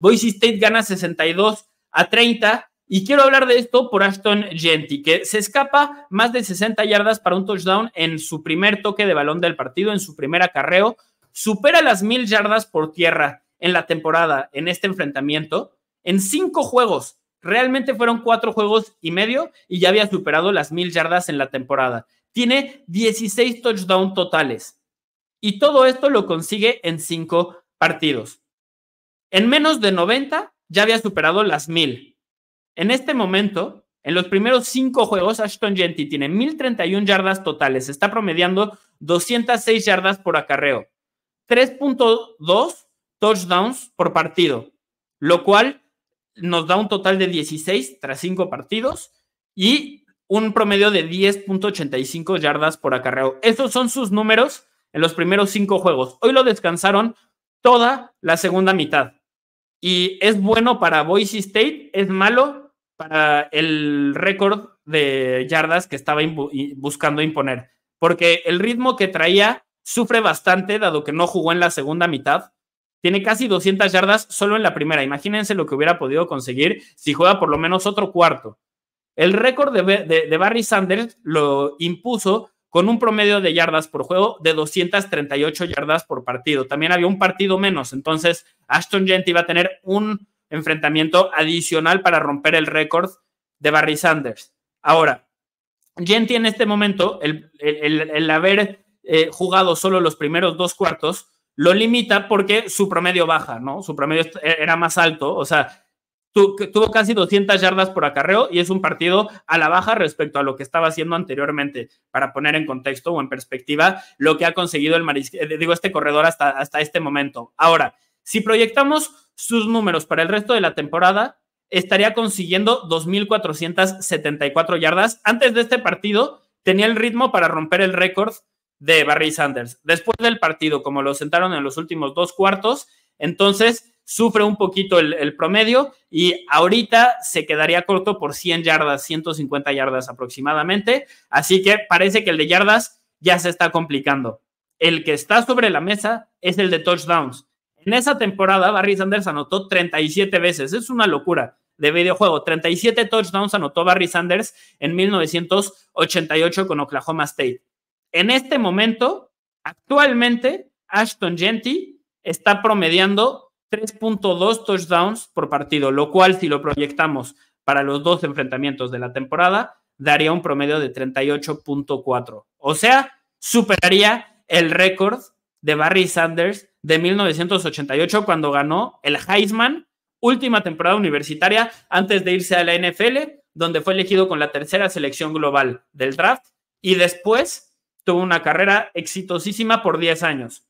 Boise State gana 62 a 30. Y quiero hablar de esto por Ashton Genty, que se escapa más de 60 yardas para un touchdown en su primer toque de balón del partido, en su primer acarreo. Supera las mil yardas por tierra en la temporada, en este enfrentamiento, en cinco juegos. Realmente fueron cuatro juegos y medio y ya había superado las mil yardas en la temporada. Tiene 16 touchdowns totales. Y todo esto lo consigue en cinco partidos. En menos de 90 ya había superado las 1000. En este momento, en los primeros cinco juegos, Ashton Genty tiene 1031 yardas totales. Está promediando 206 yardas por acarreo. 3.2 touchdowns por partido, lo cual nos da un total de 16 tras cinco partidos y un promedio de 10.85 yardas por acarreo. Esos son sus números en los primeros cinco juegos. Hoy lo descansaron toda la segunda mitad y es bueno para Boise State, es malo para el récord de yardas que estaba buscando imponer, porque el ritmo que traía sufre bastante, dado que no jugó en la segunda mitad. Tiene casi 200 yardas solo en la primera. Imagínense lo que hubiera podido conseguir si juega por lo menos otro cuarto. El récord de Barry Sanders lo impuso con un promedio de yardas por juego de 238 yardas por partido. También había un partido menos, entonces Ashton Gent iba a tener un enfrentamiento adicional para romper el récord de Barry Sanders. Ahora, Genti en este momento, el, haber eh, jugado solo los primeros dos cuartos, lo limita porque su promedio baja, ¿no? Su promedio e-, era más alto, o sea, tuvo casi 200 yardas por acarreo y es un partido a la baja respecto a lo que estaba haciendo anteriormente, para poner en contexto o en perspectiva lo que ha conseguido el eh, digo, este corredor hasta, hasta este momento. Ahora, si proyectamos sus números para el resto de la temporada, estaría consiguiendo 2.474 yardas. Antes de este partido, tenía el ritmo para romper el récord de Barry Sanders. Después del partido, como lo sentaron en los últimos dos cuartos, entonces sufre un poquito el, promedio y ahorita se quedaría corto por 100 yardas, 150 yardas aproximadamente. Así que parece que el de yardas ya se está complicando. El que está sobre la mesa es el de touchdowns. En esa temporada, Barry Sanders anotó 37 veces. Es una locura de videojuego. 37 touchdowns anotó Barry Sanders en 1988 con Oklahoma State. En este momento, actualmente, Ashton Genty está promediando 3.2 touchdowns por partido, lo cual si lo proyectamos para los dos enfrentamientos de la temporada, daría un promedio de 38.4. O sea, superaría el récord de Barry Sanders de 1988 cuando ganó el Heisman, última temporada universitaria antes de irse a la NFL, donde fue elegido con la tercera selección global del draft y después tuvo una carrera exitosísima por 10 años.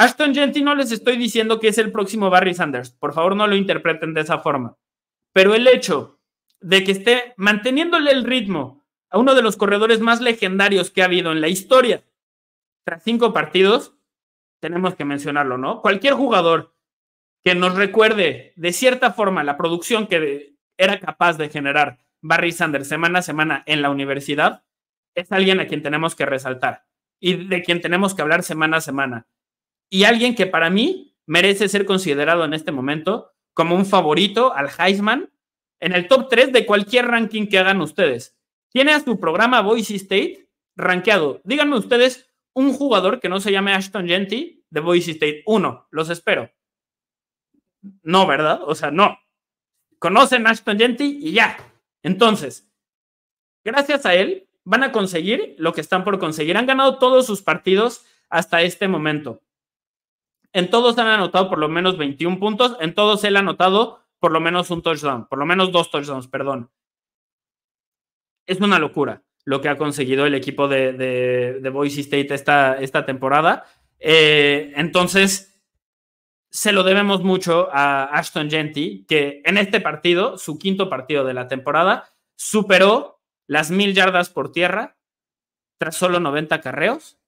Ashton Genty no les estoy diciendo que es el próximo Barry Sanders, por favor no lo interpreten de esa forma, pero el hecho de que esté manteniéndole el ritmo a uno de los corredores más legendarios que ha habido en la historia, tras cinco partidos, tenemos que mencionarlo, ¿no? Cualquier jugador que nos recuerde de cierta forma la producción que era capaz de generar Barry Sanders semana a semana en la universidad, es alguien a quien tenemos que resaltar y de quien tenemos que hablar semana a semana y alguien que para mí merece ser considerado en este momento como un favorito al Heisman en el top 3 de cualquier ranking que hagan ustedes. Tiene a su programa Boise State rankeado. Díganme ustedes un jugador que no se llame Ashton Genty de Boise State. 1. los espero. No, ¿verdad? O sea, no. Conocen a Ashton Genty y ya. Entonces, gracias a él van a conseguir lo que están por conseguir. Han ganado todos sus partidos hasta este momento. En todos han anotado por lo menos 21 puntos, en todos él ha anotado por lo menos un touchdown, por lo menos dos touchdowns, perdón. Es una locura lo que ha conseguido el equipo de, Boise State esta, esta temporada. Eh, entonces, se lo debemos mucho a Ashton Gentry que en este partido, su quinto partido de la temporada, superó las mil yardas por tierra tras solo 90 carreos.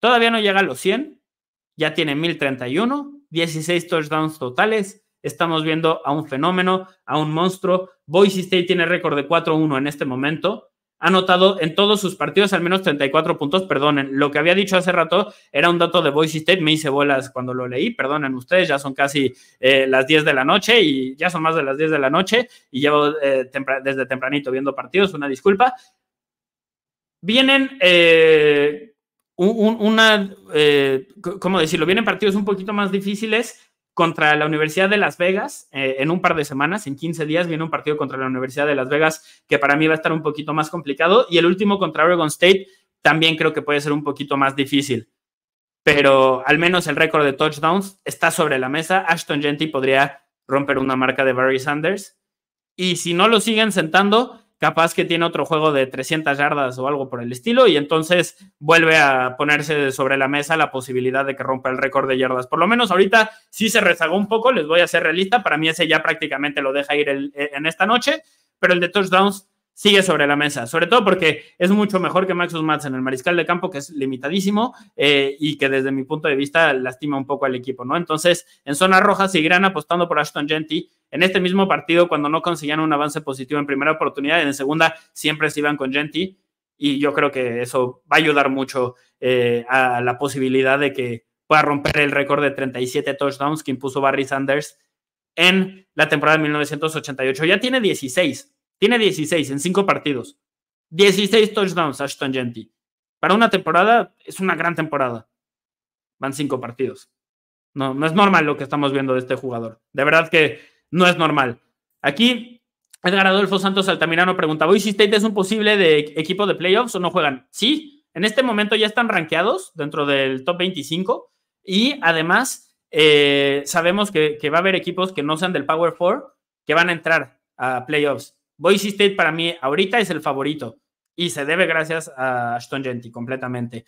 Todavía no llega a los 100, ya tiene 1031, 16 touchdowns totales. Estamos viendo a un fenómeno, a un monstruo. Boise State tiene récord de 4-1 en este momento. Ha anotado en todos sus partidos al menos 34 puntos. Perdonen, lo que había dicho hace rato era un dato de Boise State. Me hice bolas cuando lo leí. Perdonen ustedes, ya son casi eh, las 10 de la noche y ya son más de las 10 de la noche y llevo eh, desde tempranito viendo partidos. Una disculpa. Vienen eh, una, eh, ¿cómo decirlo? Vienen partidos un poquito más difíciles contra la Universidad de Las Vegas eh, en un par de semanas, en 15 días viene un partido contra la Universidad de Las Vegas que para mí va a estar un poquito más complicado y el último contra Oregon State también creo que puede ser un poquito más difícil. Pero al menos el récord de touchdowns está sobre la mesa. Ashton Genty podría romper una marca de Barry Sanders. Y si no lo siguen sentando, capaz que tiene otro juego de 300 yardas o algo por el estilo, y entonces vuelve a ponerse sobre la mesa la posibilidad de que rompa el récord de yardas. Por lo menos ahorita sí se rezagó un poco, les voy a ser realista, para mí ese ya prácticamente lo deja ir e, en esta noche, pero el de touchdowns sigue sobre la mesa, sobre todo porque es mucho mejor que Maxus en el mariscal de campo, que es limitadísimo eh, y que desde mi punto de vista lastima un poco al equipo, ¿no? Entonces, en zona roja seguirán apostando por Ashton Genty. En este mismo partido, cuando no conseguían un avance positivo en primera oportunidad, en segunda siempre se iban con Genty y yo creo que eso va a ayudar mucho eh, a la posibilidad de que pueda romper el récord de 37 touchdowns que impuso Barry Sanders en la temporada de 1988. Ya tiene 16, tiene 16 en 5 partidos. 16 touchdowns, Ashton Genty. Para una temporada es una gran temporada. Van 5 partidos. No, no es normal lo que estamos viendo de este jugador. De verdad que no es normal. Aquí, Edgar Adolfo Santos Altamirano preguntaba: si State es un posible de equipo de playoffs o no juegan? Sí, en este momento ya están rankeados dentro del top 25 y además eh, sabemos que, que va a haber equipos que no sean del Power 4 que van a entrar a playoffs. Boise State para mí ahorita es el favorito y se debe gracias a Ashton Genty completamente.